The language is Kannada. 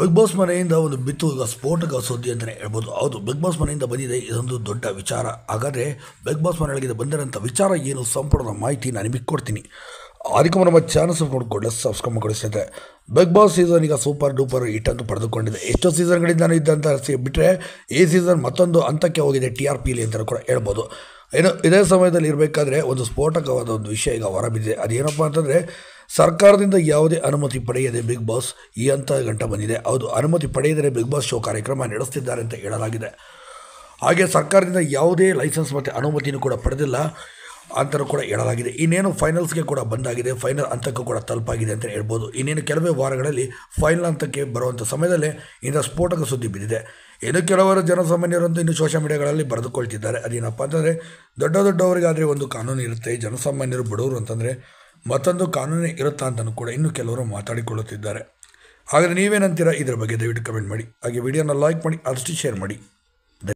ಬಿಗ್ ಬಾಸ್ ಮನೆಯಿಂದ ಒಂದು ಬಿತ್ತು ಸ್ಫೋಟಕ ಸುದ್ದಿ ಅಂತಲೇ ಹೇಳ್ಬೋದು ಹೌದು ಬಿಗ್ ಬಾಸ್ ಮನೆಯಿಂದ ಬಂದಿದೆ ಇದೊಂದು ದೊಡ್ಡ ವಿಚಾರ ಹಾಗಾದರೆ ಬಿಗ್ ಬಾಸ್ ಮನೆಯೊಳಗೆ ಬಂದಿರೋಂಥ ವಿಚಾರ ಏನು ಸಂಪೂರ್ಣ ಮಾಹಿತಿ ನಾನು ನಿಮಗೆ ಕೊಡ್ತೀನಿ ಅದಕ್ಕೂ ನಮ್ಮ ಚಾನಲ್ ನೋಡ್ಕೊಳ್ಳಿ ಸಬ್ಸ್ಕ್ರೈಬ್ ಬಿಗ್ ಬಾಸ್ ಸೀಸನ್ ಈಗ ಸೂಪರ್ ಡೂಪರ್ ಹಿಟ್ ಅಂತ ಪಡೆದುಕೊಂಡಿದೆ ಎಷ್ಟೋ ಸೀಸನ್ಗಳಿಂದ ಇದ್ದಂಥ ಬಿಟ್ಟರೆ ಈ ಸೀಸನ್ ಮತ್ತೊಂದು ಹಂತಕ್ಕೆ ಹೋಗಿದೆ ಟಿ ಆರ್ ಪಿಲಿ ಅಂತಲೂ ಕೂಡ ಹೇಳ್ಬೋದು ಏನು ಇದೇ ಸಮಯದಲ್ಲಿ ಇರಬೇಕಾದ್ರೆ ಒಂದು ಸ್ಫೋಟಕವಾದ ಒಂದು ವಿಷಯ ಈಗ ಹೊರಬಿದ್ದಿದೆ ಅದೇನಪ್ಪ ಅಂತಂದರೆ ಸರ್ಕಾರದಿಂದ ಯಾವುದೇ ಅನುಮತಿ ಪಡೆಯದೆ ಬಿಗ್ ಬಾಸ್ ಈ ಹಂತ ಗಂಟ ಬಂದಿದೆ ಹೌದು ಅನುಮತಿ ಪಡೆಯದರೆ ಬಿಗ್ ಬಾಸ್ ಶೋ ಕಾರ್ಯಕ್ರಮ ನಡೆಸ್ತಿದ್ದಾರೆ ಅಂತ ಹೇಳಲಾಗಿದೆ ಹಾಗೆ ಸರ್ಕಾರದಿಂದ ಯಾವುದೇ ಲೈಸೆನ್ಸ್ ಮತ್ತು ಅನುಮತಿಯೂ ಕೂಡ ಪಡೆದಿಲ್ಲ ಅಂತಲೂ ಕೂಡ ಹೇಳಲಾಗಿದೆ ಇನ್ನೇನು ಫೈನಲ್ಸ್ಗೆ ಕೂಡ ಬಂದಾಗಿದೆ ಫೈನಲ್ ಹಂತಕ್ಕೂ ಕೂಡ ತಲುಪಾಗಿದೆ ಅಂತ ಹೇಳ್ಬೋದು ಇನ್ನೇನು ಕೆಲವೇ ವಾರಗಳಲ್ಲಿ ಫೈನಲ್ ಹಂತಕ್ಕೆ ಬರುವಂಥ ಸಮಯದಲ್ಲೇ ಇಂಥ ಸ್ಫೋಟಕ ಸುದ್ದಿ ಬಿದ್ದಿದೆ ಇನ್ನು ಕೆಲವರು ಜನಸಾಮಾನ್ಯರಂತೂ ಇನ್ನು ಸೋಷಿಯಲ್ ಮೀಡಿಯಾಗಳಲ್ಲಿ ಬರೆದುಕೊಳ್ತಿದ್ದಾರೆ ಅದೇನಪ್ಪ ಅಂತಂದರೆ ದೊಡ್ಡ ದೊಡ್ಡವರಿಗಾದರೆ ಒಂದು ಕಾನೂನು ಇರುತ್ತೆ ಜನಸಾಮಾನ್ಯರು ಬಡವರು ಅಂತಂದರೆ ಮತ್ತೊಂದು ಕಾನೂನೇ ಇರುತ್ತಾ ಅಂತಲೂ ಕೂಡ ಇನ್ನೂ ಕೆಲವರು ಮಾತಾಡಿಕೊಳ್ಳುತ್ತಿದ್ದಾರೆ ಆದರೆ ನೀವೇನಂತೀರ ಇದರ ಬಗ್ಗೆ ದಯವಿಟ್ಟು ಕಮೆಂಟ್ ಮಾಡಿ ಹಾಗೆ ವಿಡಿಯೋನ ಲೈಕ್ ಮಾಡಿ ಅದಷ್ಟು ಶೇರ್ ಮಾಡಿ